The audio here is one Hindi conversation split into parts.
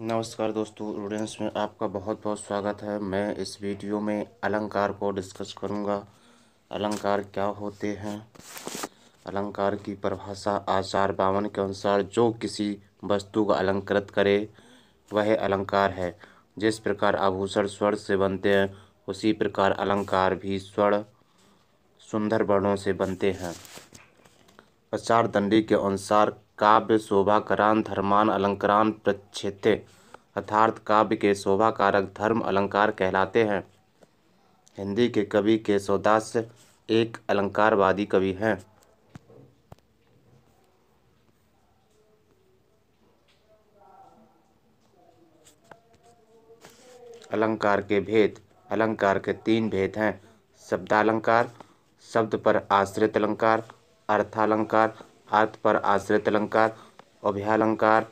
नमस्कार दोस्तों स्टूडेंट्स में आपका बहुत बहुत स्वागत है मैं इस वीडियो में अलंकार को डिस्कस करूंगा अलंकार क्या होते हैं अलंकार की परिभाषा आचार बावन के अनुसार जो किसी वस्तु का अलंकृत करे वह अलंकार है जिस प्रकार आभूषण स्वर से बनते हैं उसी प्रकार अलंकार भी स्वर सुंदर वर्णों से बनते हैं आचार दंडी के अनुसार काव्य शोभाकरान धर्मान अलंकरान प्रक्षेपते अर्थात काव्य के शोभाकारक धर्म अलंकार कहलाते हैं हिंदी के कवि के सौदास एक अलंकारवादी कवि हैं अलंकार के भेद अलंकार के तीन भेद हैं शब्दालंकार शब्द पर आश्रित अलंकार अर्थालंकार अर्थ पर आश्रित अलंकार अभ्यालंकार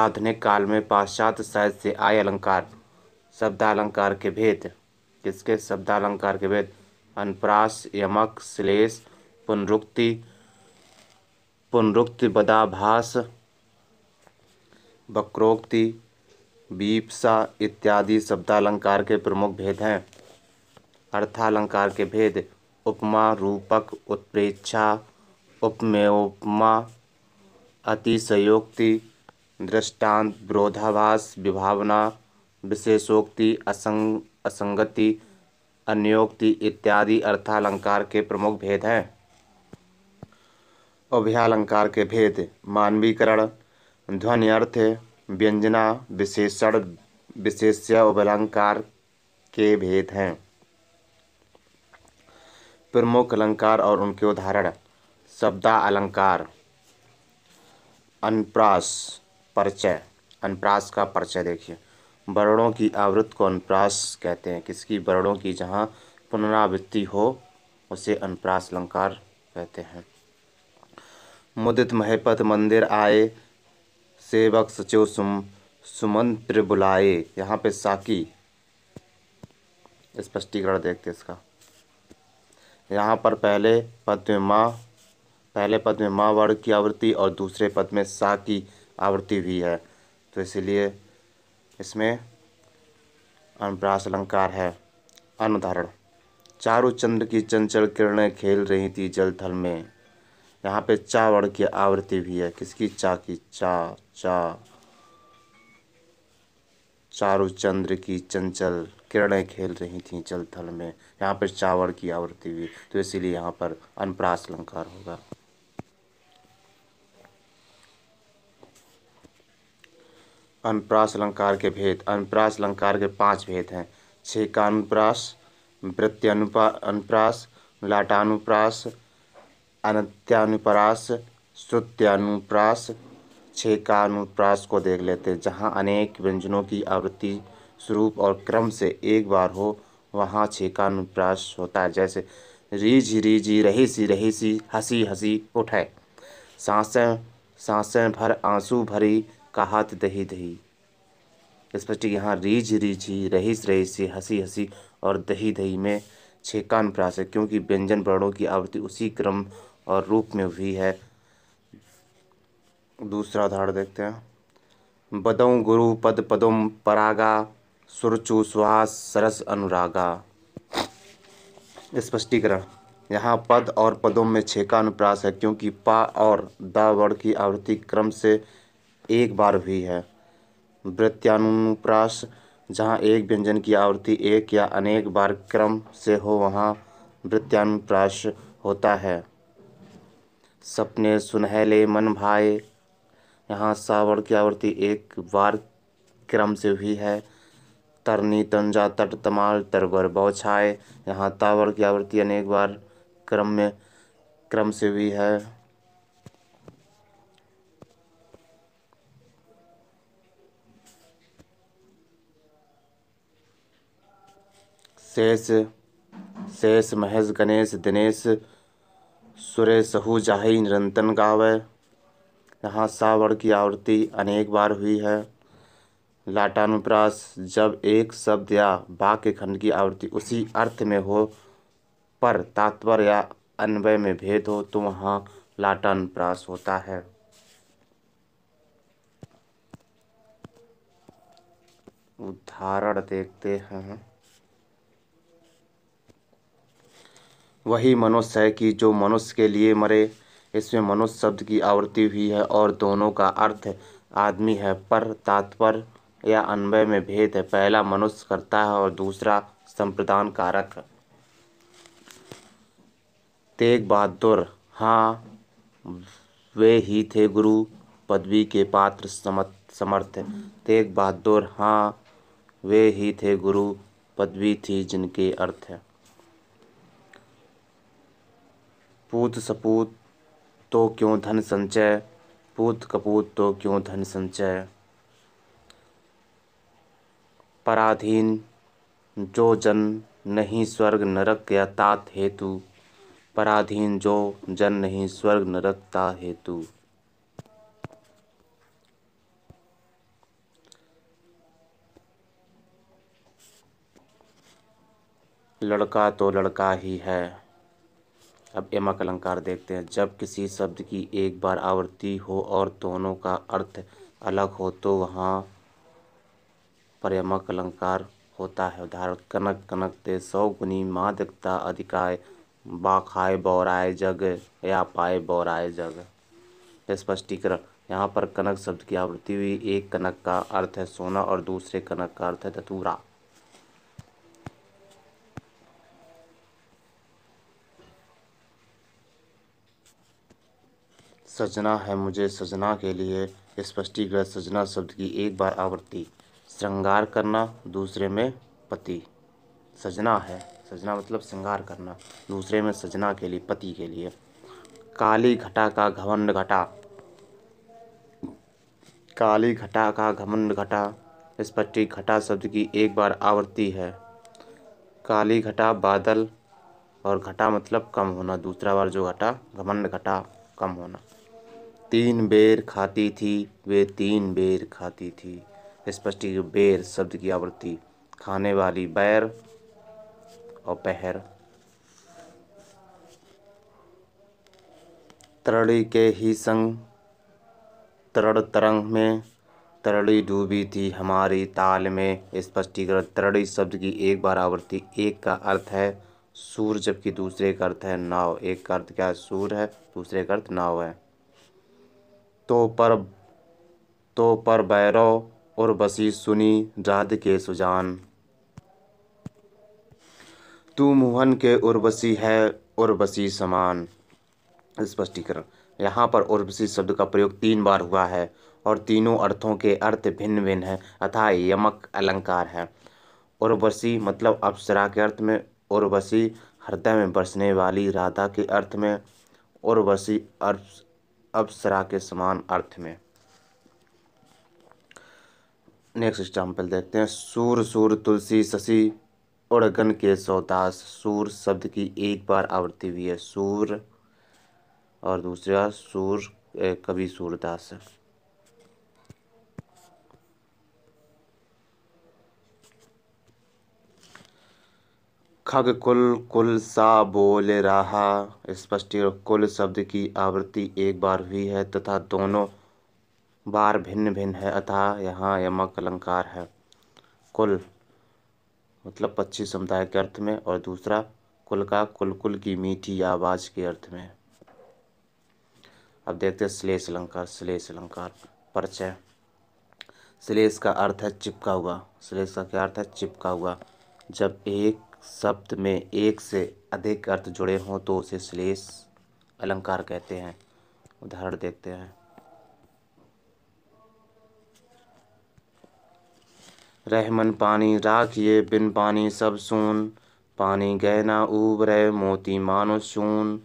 आधुनिक काल में पाश्चात्य साहित्य से आय अलंकार शब्दालंकार के भेद किसके शब्दालंकार के भेद अनुप्रास यमक श्लेष पुनरुक्ति पुनरुक्ति बदाभास वक्रोक्ति बीपसा इत्यादि शब्दालंकार के प्रमुख भेद हैं अर्थालंकार के भेद उपमा रूपक उत्प्रेक्षा उपमेयोपमा अतिशयोक्ति दृष्टांत विरोधाभास विभावना विशेषोक्ति असंग असंगति अन्योक्ति इत्यादि अर्थालंकार के प्रमुख भेद हैं अभ्यालंकार के भेद मानवीकरण ध्वनि अर्थ व्यंजना विशेषण विशेष्य उपलंकार के भेद हैं प्रमुख अलंकार और उनके उदाहरण शब्दा अलंकार अनप्रास परिचय अनप्रास का परिचय देखिए वर्णों की आवृत को अनप्रास कहते हैं किसकी वर्णों की जहाँ पुनरावृत्ति हो उसे अनप्रास अलंकार कहते हैं मुदित महपत मंदिर आए सेवक सचिव सुम सुमंत्र बुलाए यहाँ पे साकी स्पष्टीकरण देखते इसका यहाँ पर पहले पद्म माँ पहले पद में माँ वर्ग की आवृत्ति और दूसरे पद में सा की आवृत्ति भी है तो इसलिए इसमें अनुप्रास अलंकार है अनुदाहरण चारु चंद्र की चंचल किरणें खेल रही थी जल थल में यहाँ पे चा वर्ण की आवृत्ति भी है किसकी चा की चा चा चारु चंद्र की चंचल किरणें खेल रही थी जल थल में यहाँ पर चावड़ की आवृत्ति भी तो इसीलिए यहाँ पर अनुप्रास अलंकार होगा अनुप्रास अलंकार के भेद अनुप्रास अलंकार के पांच भेद हैं छेकानुप्रास वृत्त्यनुपा अनुप्रास लाटानुप्रास अनत्यानुप्रास श्रुत्यानुप्रास छेकानुप्रास को देख लेते हैं जहाँ अनेक व्यंजनों की आवृत्ति स्वरूप और क्रम से एक बार हो वहाँ छेकानुप्रास होता है जैसे रीझी रीझी रही सी रही सी हंसी हंसी उठे सांसें सांसें भर आंसू भरी का हाथ दही दही स्पष्ट यहाँ रीझ रीझी रहीस रहीसी हंसी हंसी और दही दही में छेकान प्रास है क्योंकि व्यंजन वर्णों की आवृत्ति उसी क्रम और रूप में हुई है दूसरा उदाहरण देखते हैं बदों गुरु पद पदों परागा सुरचु सुहास सरस अनुरागा स्पष्टीकरण यहाँ पद और पदों में छेका अनुप्रास है क्योंकि पा और दा वर्ण की आवृत्ति क्रम से एक बार हुई है वृत्यानुप्रास जहाँ एक व्यंजन की आवृत्ति एक या अनेक बार क्रम से हो वहाँ वृत्यानुप्रास होता है सपने सुनहले मन भाए यहाँ सावण की आवृत्ति एक बार क्रम से हुई है तरनी तंजा तट तमाल तरवर बौछाए यहाँ तावर की आवृत्ति अनेक बार क्रम में क्रम से हुई है शेष शेष महेश गणेश दिनेश सुरेश जाही निरंतन है यहाँ सावण की आवृत्ति अनेक बार हुई है लाटानुप्रास जब एक शब्द या वाक्य खंड की आवृत्ति उसी अर्थ में हो पर तात्पर्य या अन्वय में भेद हो तो वहाँ लाटानुप्रास होता है उदाहरण देखते हैं वही मनुष्य है कि जो मनुष्य के लिए मरे इसमें मनुष्य शब्द की आवृत्ति हुई है और दोनों का अर्थ आदमी है पर तात्पर्य या अन्वय में भेद है पहला मनुष्य करता है और दूसरा संप्रदान कारक तेग बहादुर हाँ वे ही थे गुरु पदवी के पात्र समर्थ तेग बहादुर हाँ वे ही थे गुरु पदवी थी जिनके अर्थ है पूत सपूत तो क्यों धन संचय पूत कपूत तो क्यों धन संचय पराधीन जो जन नहीं स्वर्ग नरक या तात हेतु पराधीन जो जन नहीं स्वर्ग नरक ता हेतु लड़का तो लड़का ही है अब एमक अलंकार देखते हैं जब किसी शब्द की एक बार आवृत्ति हो और दोनों का अर्थ अलग हो तो वहाँ पर यमक अलंकार होता है उदाहरण कनक कनक ते सौ गुनी मादकता अधिकाय बाखाए बौराए जग या पाए बौराए जग स्पष्टीकरण यहाँ पर कनक शब्द की आवृत्ति हुई एक कनक का अर्थ है सोना और दूसरे कनक का अर्थ है धतूरा सजना है मुझे सजना के लिए स्पष्टीकृत सजना शब्द की एक बार आवृत्ति श्रृंगार करना दूसरे में पति सजना है सजना मतलब श्रृंगार करना दूसरे में सजना के लिए पति के लिए काली घटा का घमंड घटा काली घटा का घमंड घटा स्पष्टी घटा शब्द की एक बार आवृत्ति है काली घटा बादल और घटा मतलब कम होना दूसरा बार जो घटा घमंड घटा कम होना तीन बेर खाती थी वे तीन बेर खाती थी स्पष्ट बेर शब्द की आवृत्ति खाने वाली बैर और पहर तरड़ी के ही संग तरड़ तरंग में तरड़ी डूबी थी हमारी ताल में स्पष्टीकरण तरड़ी शब्द की एक बार आवृत्ति एक का अर्थ है सूर्य जबकि दूसरे का अर्थ है नाव एक का अर्थ क्या है सूर है दूसरे का अर्थ नाव है तो पर तो पर बैरो और बसी सुनी राध के सुजान तू मोहन के उर्वशी है उर्वशी समान स्पष्टीकरण यहाँ पर उर्वशी शब्द का प्रयोग तीन बार हुआ है और तीनों अर्थों के अर्थ भिन्न भिन्न हैं अथा यमक अलंकार है उर्वशी मतलब अप्सरा के अर्थ में उर्वशी हृदय में बसने वाली राधा के अर्थ में उर्वशी अर्थ अप्सरा के समान अर्थ में नेक्स्ट एग्जाम्पल देखते हैं सूर सूर तुलसी शशि उड़गन के सौदास सूर शब्द की एक बार आवृत्ति हुई है सूर और दूसरा सूर कवि सूरदास खग कुल कुल सा बोल रहा स्पष्टीय कुल शब्द की आवृत्ति एक बार हुई है तथा दोनों बार भिन्न भिन्न है अतः यहाँ यमक अलंकार है कुल मतलब पक्षी समुदाय के अर्थ में और दूसरा कुल का कुल कुल की मीठी आवाज़ के अर्थ में अब देखते हैं श्लेष अलंकार श्लेष अलंकार परिचय श्लेष का अर्थ है चिपका हुआ श्लेष का क्या अर्थ है चिपका हुआ जब एक शब्द में एक से अधिक अर्थ जुड़े हों तो उसे श्लेष अलंकार कहते हैं उदाहरण देखते हैं रहमन पानी राखिए बिन पानी सब सून पानी गहना उब रहे मोती मानो सुन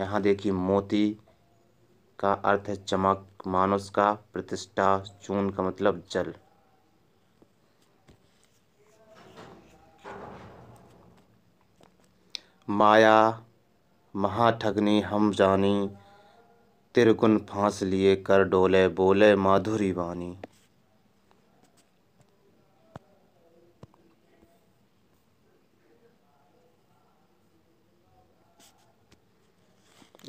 यहाँ देखिए मोती का अर्थ है चमक मानुष का प्रतिष्ठा चून का मतलब जल माया महाठगनी हम जानी तिरकुन फांस लिए कर डोले बोले माधुरी वानी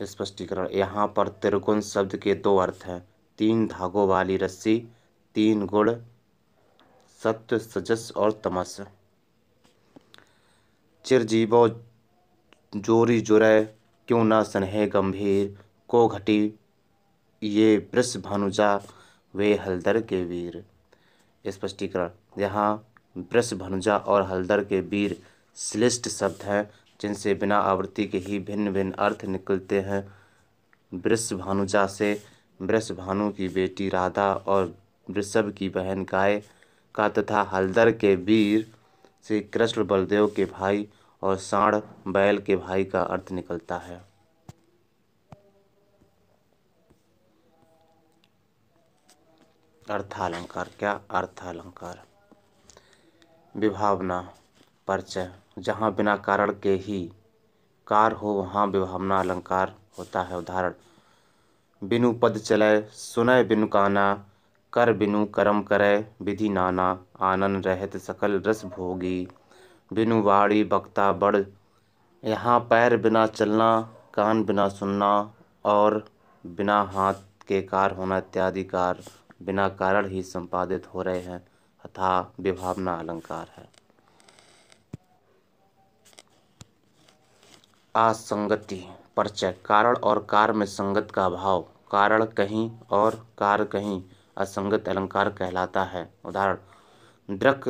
स्पष्टीकरण यहाँ पर त्रिगुण शब्द के दो अर्थ हैं तीन धागों वाली रस्सी तीन गुण सत्य सजस और तमस चिरजीवो जोरी जुरै क्यों न सनहे गंभीर को घटी ये वृष भानुजा वे हलदर के वीर स्पष्टीकरण यहाँ वृष भानुजा और हलदर के वीर श्लिष्ट शब्द हैं जिनसे बिना आवृत्ति के ही भिन्न भिन्न अर्थ निकलते हैं वृष भानुजा से वृष भानु की बेटी राधा और वृषभ की बहन गाय का तथा हलदर के वीर से कृष्ण बलदेव के भाई और साँड़ बैल के भाई का अर्थ निकलता है अर्थालंकार क्या अर्थालंकार विभावना परिचय जहाँ बिना कारण के ही कार हो वहाँ विभावना अलंकार होता है उदाहरण बिनु पद चले सुनय बिनु काना कर बिनु कर्म करे विधि नाना आनंद रहत सकल रस भोगी बिनु बाड़ी बक्ता बड़ यहाँ पैर बिना चलना कान बिना सुनना और बिना हाथ के कार होना इत्यादि कार बिना कारण ही संपादित हो रहे हैं तथा विभावना अलंकार है असंगति परिचय कारण और कार में संगत का भाव कारण कहीं और कार कहीं असंगत अलंकार कहलाता है उदाहरण दृक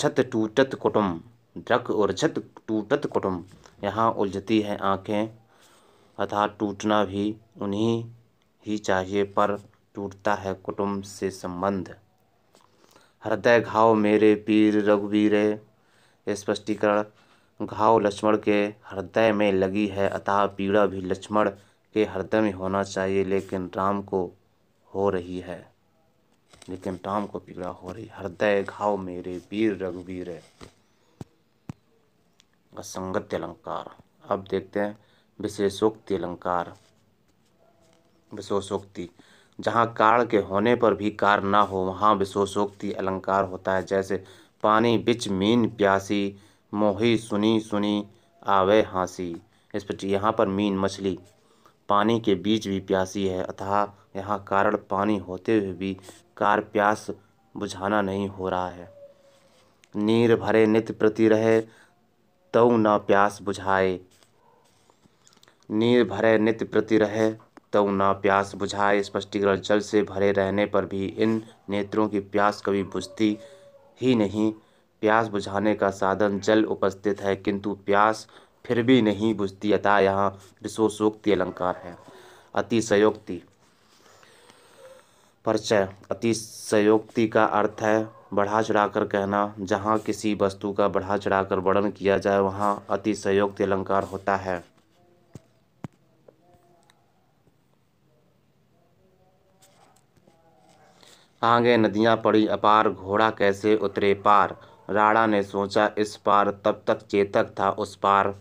छत टूटत कुटुम्ब ड्रक जत टूटत कुटुम्ब यहाँ उलझती हैं आँखें अर्थात टूटना भी उन्हीं ही चाहिए पर टूटता है कुटुम्ब से संबंध हृदय घाव मेरे पीर रघुवीर स्पष्टीकरण घाव लक्ष्मण के हृदय में लगी है अतः पीड़ा भी लक्ष्मण के हृदय में होना चाहिए लेकिन राम को हो रही है लेकिन राम को पीड़ा हो रही हृदय घाव मेरे पीर रघुवीर है असंगत्य अलंकार अब देखते हैं विशेषोक्ति अलंकार विशेषोक्ति जहाँ काल के होने पर भी कार ना हो वहाँ विशेषोक्ति अलंकार होता है जैसे पानी बिच मीन प्यासी मोही सुनी सुनी आवे हाँसी इस पर यहाँ पर मीन मछली पानी के बीच भी प्यासी है अतः यहाँ कारण पानी होते हुए भी कार प्यास बुझाना नहीं हो रहा है नीर भरे नित्य प्रति रहे तव न प्यास बुझाए नीर भरे नित प्रति रहे तव न प्यास बुझाए स्पष्टीकरण जल से भरे रहने पर भी इन नेत्रों की प्यास कभी बुझती ही नहीं प्यास बुझाने का साधन जल उपस्थित है किंतु प्यास फिर भी नहीं बुझती अतः यहाँ विशोषोक्ति अलंकार है अतिशयोक्ति परिचय अतिशयोक्ति का अर्थ है बढ़ा चढ़ाकर कहना जहाँ किसी वस्तु का बढ़ा चढ़ाकर वर्णन किया जाए वहाँ अतिशयोक्ति अलंकार होता है आगे नदियाँ पड़ी अपार घोड़ा कैसे उतरे पार राणा ने सोचा इस पार तब तक चेतक था उस पार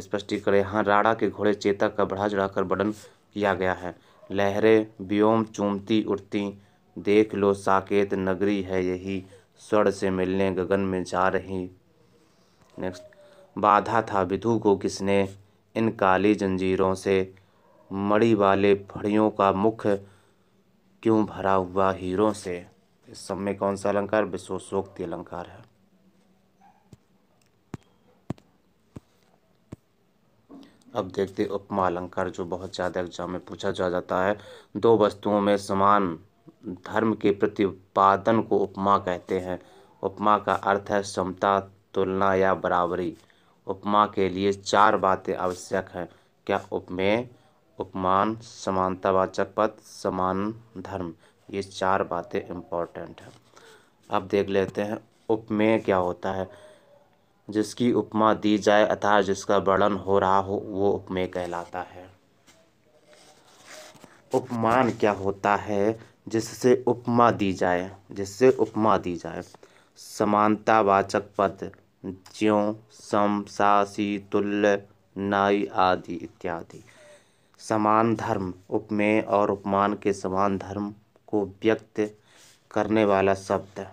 स्पष्टीकरण हाँ राणा के घोड़े चेतक का बढ़ा चढ़ाकर वर्णन किया गया है लहरें व्योम चूमती उड़ती देख लो साकेत नगरी है यही स्वर से मिलने गगन में जा रही नेक्स्ट बाधा था विधु को किसने इन काली जंजीरों से मड़ी वाले फड़ियों का मुख क्यों भरा हुआ हीरों से इस सब में कौन सा अलंकार विश्वसोक्ति अलंकार है अब देखते उपमा अलंकार जो बहुत ज़्यादा एग्जाम में पूछा जा जाता है दो वस्तुओं में समान धर्म के प्रतिपादन को उपमा कहते हैं उपमा का अर्थ है समता तुलना या बराबरी उपमा के लिए चार बातें आवश्यक हैं क्या उपमेय उपमान समानतावाचक पद समान धर्म ये चार बातें इम्पॉर्टेंट हैं अब देख लेते हैं उपमेय क्या होता है जिसकी उपमा दी जाए अथा जिसका वर्णन हो रहा हो वो उपमेय कहलाता है उपमान क्या होता है जिससे उपमा दी जाए जिससे उपमा दी जाए समानतावाचक पद ज्यों सम सासी तुल्य नाई आदि इत्यादि समान धर्म उपमेय और उपमान के समान धर्म को व्यक्त करने वाला शब्द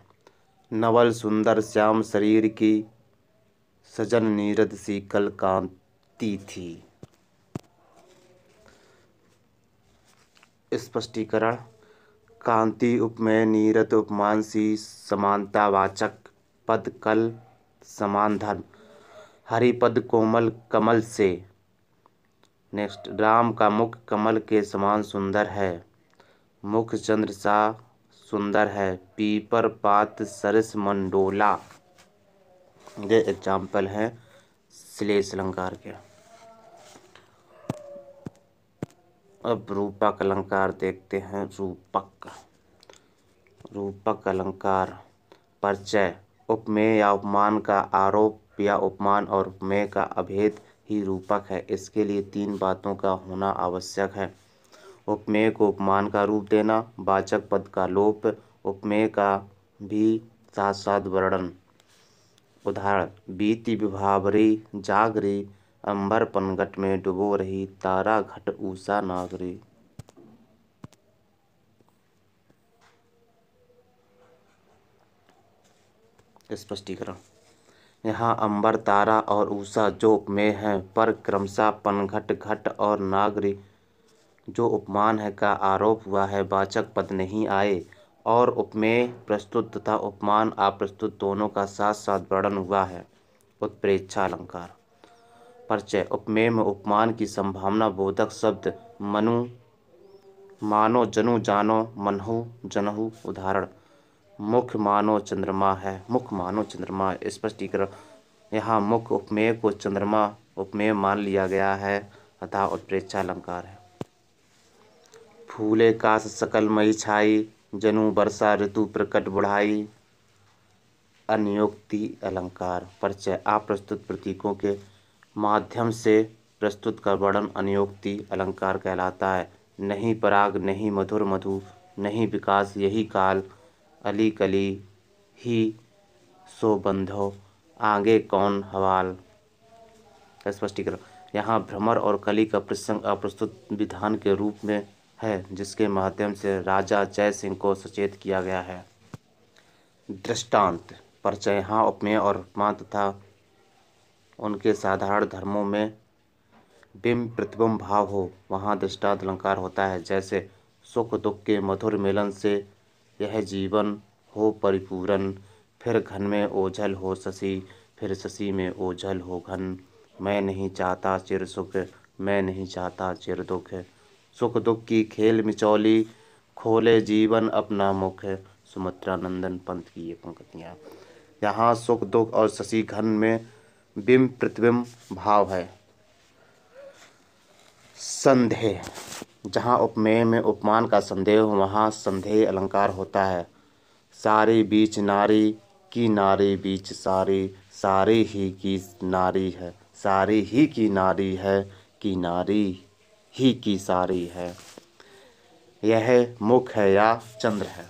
नवल सुंदर श्याम शरीर की सजन नीरद सी कल कांति थी स्पष्टीकरण कांति उपमेय नीरत उपमान सी समानतावाचक पद कल समानधन पद कोमल कमल से नेक्स्ट राम का मुख कमल के समान सुंदर है मुख चंद्र सा सुंदर है पीपर पात सरस मंडोला ये एग्जाम्पल हैं श्लेष अलंकार के अब रूपक अलंकार देखते हैं रूपक रूपक अलंकार परिचय उपमेय या उपमान का आरोप या उपमान और उपमेय का अभेद ही रूपक है इसके लिए तीन बातों का होना आवश्यक है उपमेय को उपमान का रूप देना वाचक पद का लोप उपमेय का भी साथ साथ वर्णन उदाहरण बीती विभावरी जागरी अंबर पनघट में डूबो रही तारा घट ऊषा नागरी स्पष्टीकरण यहाँ अंबर तारा और ऊषा जो उपमेय है पर क्रमशः पनघट घट और नागरी जो उपमान है का आरोप हुआ है वाचक पद नहीं आए और उपमेय प्रस्तुत तथा उपमान अप्रस्तुत दोनों का साथ साथ वर्णन हुआ है उत्प्रेक्षा अलंकार परिचय उपमेय में उपमान की संभावना बोधक शब्द मनु मानो जनु जानो मनहु जनहु उदाहरण मुख मानो चंद्रमा है मुख मानो चंद्रमा स्पष्टीकरण यहाँ मुख उपमेय को चंद्रमा उपमेय मान लिया गया है अतः उत्प्रेक्षा अलंकार है फूले काश सकल मई छाई जनु वर्षा ऋतु प्रकट बढ़ाई अनियोक्ति अलंकार परिचय आप प्रस्तुत प्रतीकों के माध्यम से प्रस्तुत का वर्णन अनियोक्ति अलंकार कहलाता है नहीं पराग नहीं मधुर मधु नहीं विकास यही काल अली कली ही सो बंधो आगे कौन हवाल स्पष्टीकरण यहाँ भ्रमर और कली का प्रसंग अप्रस्तुत विधान के रूप में है जिसके माध्यम से राजा जय सिंह को सचेत किया गया है दृष्टांत परिचय हाँ उपमेय और उपमान तथा उनके साधारण धर्मों में बिंब प्रतिबिंब भाव हो वहाँ दृष्टांत अलंकार होता है जैसे सुख दुख के मधुर मिलन से यह जीवन हो परिपूरण फिर घन में ओझल हो शशि फिर शशि में ओझल हो घन मैं नहीं चाहता चिर सुख मैं नहीं चाहता चिर दुख सुख दुख की खेल मिचौली खोले जीवन अपना मुख सुमित्रा नंदन पंत की ये पंक्तियाँ यहाँ सुख दुख और शशि घन में बिंब प्रतिबिंब भाव है संदेह जहाँ उपमेय में उपमान का संदेह हो वहाँ संदेह अलंकार होता है सारी बीच नारी की नारी बीच सारी सारी ही की नारी है सारी ही की नारी है की नारी ही की सारी है यह मुख है या चंद्र है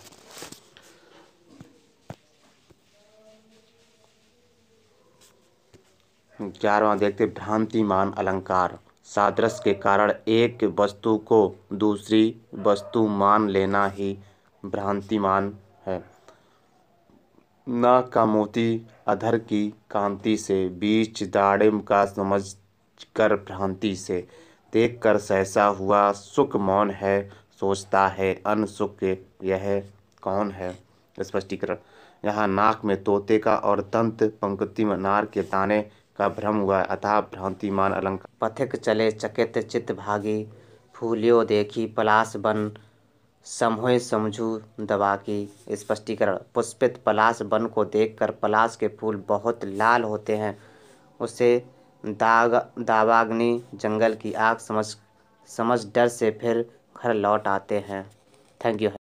ग्यारहवा देखते भ्रांतिमान अलंकार सादृश के कारण एक वस्तु को दूसरी वस्तु मान लेना ही भ्रांतिमान है ना का मोती अधर की कांति से बीच दाड़िम का समझ कर भ्रांति से देख कर सहसा हुआ सुख मौन है सोचता है अन सुख यह कौन है स्पष्टीकरण यहाँ नाक में तोते का और दंत पंक्ति में नार के दाने का भ्रम हुआ अतः भ्रांतिमान अलंकार पथिक चले चकित चित भागे फूलियो देखी पलाश बन समोह समझू दबा की स्पष्टीकरण पुष्पित पलाश बन को देखकर पलाश के फूल बहुत लाल होते हैं उसे दाग दावाग्नि जंगल की आग समझ समझ डर से फिर घर लौट आते हैं थैंक यू